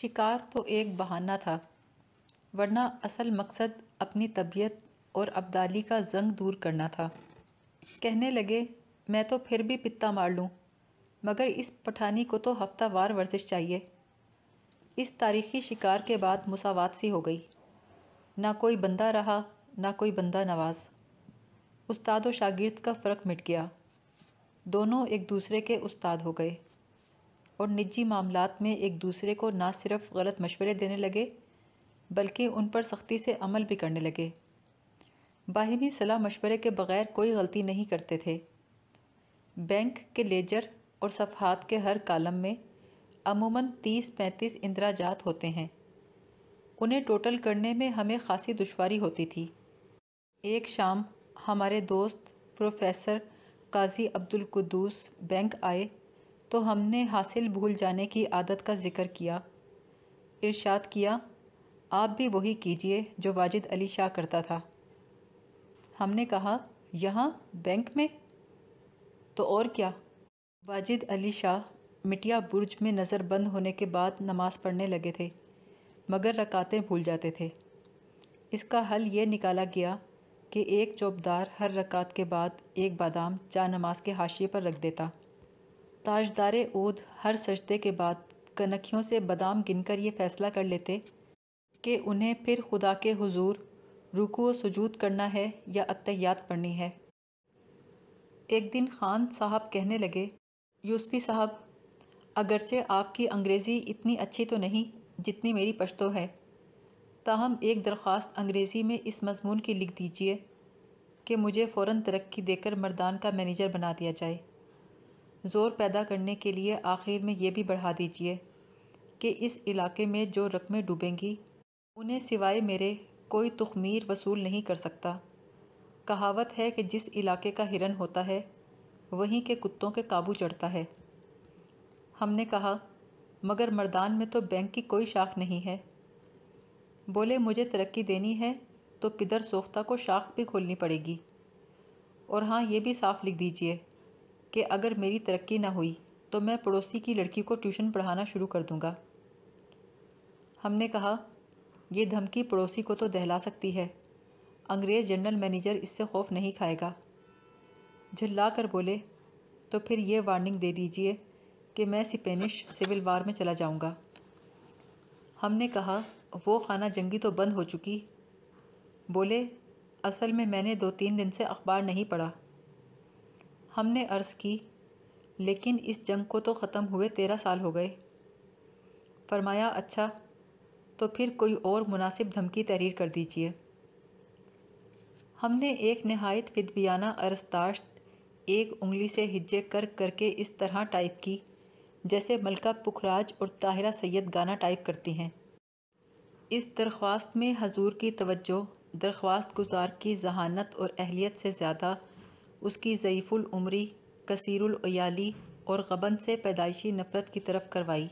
शिकार तो एक बहाना था वरना असल मकसद अपनी तबीयत और अब्दाली का जंग दूर करना था कहने लगे मैं तो फिर भी पित्ता मार लूँ मगर इस पठानी को तो हफ्ता वार वर्जिश चाहिए इस तारीखी शिकार के बाद मुसावात सी हो गई ना कोई बंदा रहा ना कोई बंदा नवाज उस्ताद और शागिर्द का फ़र्क मिट गया दोनों एक दूसरे के उस्ताद हो गए और निजी मामलों में एक दूसरे को ना सिर्फ गलत मशवरे देने लगे बल्कि उन पर सख्ती से अमल भी करने लगे बाहिनी सलाह मशवरे के बगैर कोई गलती नहीं करते थे बैंक के लेजर और सफ़ात के हर कालम में अमूमन तीस पैंतीस इंदराजात होते हैं उन्हें टोटल करने में हमें खासी दुश्वारी होती थी एक शाम हमारे दोस्त प्रोफेसर काजी अब्दुल कुद्दूस बैंक आए तो हमने हासिल भूल जाने की आदत का जिक्र किया इरशाद किया आप भी वही कीजिए जो वाजिद अली शाह करता था हमने कहा यहाँ बैंक में तो और क्या वाजिद अली शाह मिटिया बुर्ज में नज़र बंद होने के बाद नमाज़ पढ़ने लगे थे मगर रकातें भूल जाते थे इसका हल ये निकाला गया कि एक चौबदार हर रकात के बाद एक बादाम चा नमाज के हाशिए पर रख देता ताजदार ऊद हर सजदे के बाद कनखियों से बादाम गिनकर ये फ़ैसला कर लेते कि उन्हें फिर खुदा के हुजूर रुकू व सजूद करना है या अत्यात पढ़नी है एक दिन खान साहब कहने लगे यूसफ़ी साहब अगरचे आपकी अंग्रेज़ी इतनी अच्छी तो नहीं जितनी मेरी पश्तो है ताहम एक दरख्वास्त अंग्रेज़ी में इस मजमून की लिख दीजिए कि मुझे फ़ौर तरक्की देकर मर्दान का मैनेजर बना दिया जाए ज़ोर पैदा करने के लिए आखिर में ये भी बढ़ा दीजिए कि इस इलाके में जो रकमें डूबेंगी उन्हें सिवाय मेरे कोई तुखमीर वसूल नहीं कर सकता कहावत है कि जिस इलाके का हिरन होता है वहीं के कुत्तों के काबू चढ़ता है हमने कहा मगर मर्दान में तो बैंक की कोई शाख नहीं है बोले मुझे तरक्की देनी है तो पिदर सोख्ता को शाख भी खोलनी पड़ेगी और हाँ ये भी साफ लिख दीजिए कि अगर मेरी तरक्की ना हुई तो मैं पड़ोसी की लड़की को ट्यूशन पढ़ाना शुरू कर दूंगा हमने कहा यह धमकी पड़ोसी को तो दहला सकती है अंग्रेज़ जनरल मैनेजर इससे खौफ नहीं खाएगा झल्ला कर बोले तो फिर ये वार्निंग दे दीजिए कि मैं स्पेनिश सिविल वार में चला जाऊंगा। हमने कहा वो खाना जंगी तो बंद हो चुकी बोले असल में मैंने दो तीन दिन से अखबार नहीं पढ़ा हमने अर्ज़ की लेकिन इस जंग को तो ख़त्म हुए तेरह साल हो गए फरमाया अच्छा तो फिर कोई और मुनासिब धमकी तहरीर कर दीजिए हमने एक नहायत फिदवियाना अरस्ताश्त एक उंगली से हिज्जे कर करके इस तरह टाइप की जैसे मलका पुखराज और ताहिरा सैयद गाना टाइप करती हैं इस दरख्वास्त में हजूर की तवज्जो दरख्वास्त गुजार की जहानत और अहलियत से ज़्यादा उसकी ज़यीफ़ुल उमरी और गबन से पैदाइशी नफ़रत की तरफ करवाई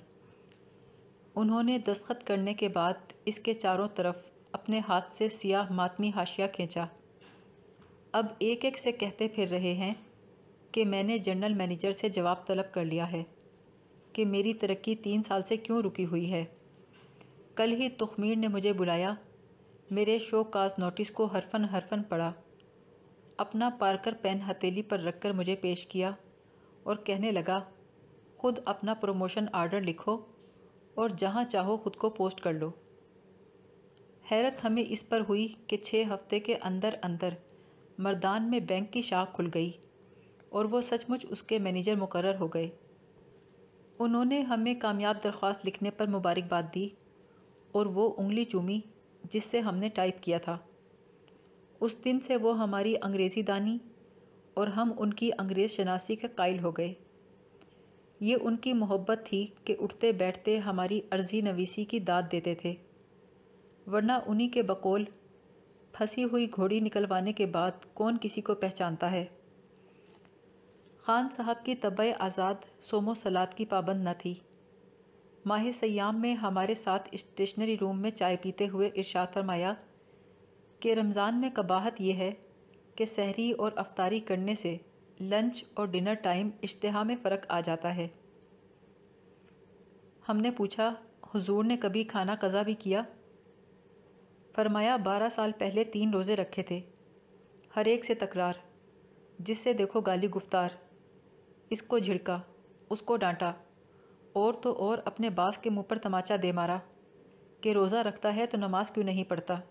उन्होंने दस्तखत करने के बाद इसके चारों तरफ अपने हाथ से सियाह मातमी हाशिया खींचा अब एक एक से कहते फिर रहे हैं कि मैंने जनरल मैनेजर से जवाब तलब कर लिया है कि मेरी तरक्की तीन साल से क्यों रुकी हुई है कल ही तुखमीर ने मुझे बुलाया मेरे शो काज नोटिस को हरफन हरफन पढ़ा अपना पार्कर पेन हथेली पर रखकर मुझे पेश किया और कहने लगा खुद अपना प्रमोशन आर्डर लिखो और जहाँ चाहो खुद को पोस्ट कर लो हैरत हमें इस पर हुई कि छः हफ्ते के अंदर अंदर मर्दान में बैंक की शाख खुल गई और वो सचमुच उसके मैनेजर मुकर हो गए उन्होंने हमें कामयाब दरख्वास्त लिखने पर मुबारकबाद दी और वो उंगली चूमी जिससे हमने टाइप किया था उस दिन से वो हमारी अंग्रेज़ी दानी और हम उनकी अंग्रेज़ शनासी के कायल हो गए ये उनकी मोहब्बत थी कि उठते बैठते हमारी अर्जी नवीसी की दाद देते थे वरना उन्हीं के बकोल फंसी हुई घोड़ी निकलवाने के बाद कौन किसी को पहचानता है खान साहब की तब आज़ाद सोमो सलाद की पाबंद न थी माह सयाम में हमारे साथ स्टेशनरी रूम में चाय पीते हुए इरशाद फरमाया कि रमज़ान में कबाहत यह है कि सहरी और अफ्तारी करने से लंच और डिनर टाइम इश्तहा में फ़र्क आ जाता है हमने पूछा हुजूर ने कभी खाना कज़ा भी किया फरमाया बारह साल पहले तीन रोज़े रखे थे हर एक से तकरार जिससे देखो गाली गुफ्तार इसको झिड़का उसको डांटा और तो और अपने बास के मुंह पर तमाचा दे मारा कि रोज़ा रखता है तो नमाज़ क्यों नहीं पढ़ता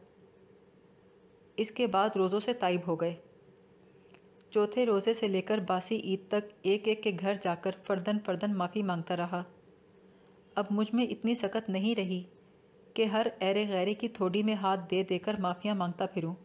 इसके बाद रोज़ों से ताइब हो गए चौथे रोज़े से लेकर बासी ईद तक एक एक के घर जाकर फर्दन फर्दन माफ़ी मांगता रहा अब मुझ में इतनी सकत नहीं रही कि हर ऐरे गैरे की थोड़ी में हाथ दे देकर माफ़ियाँ मांगता फिरूँ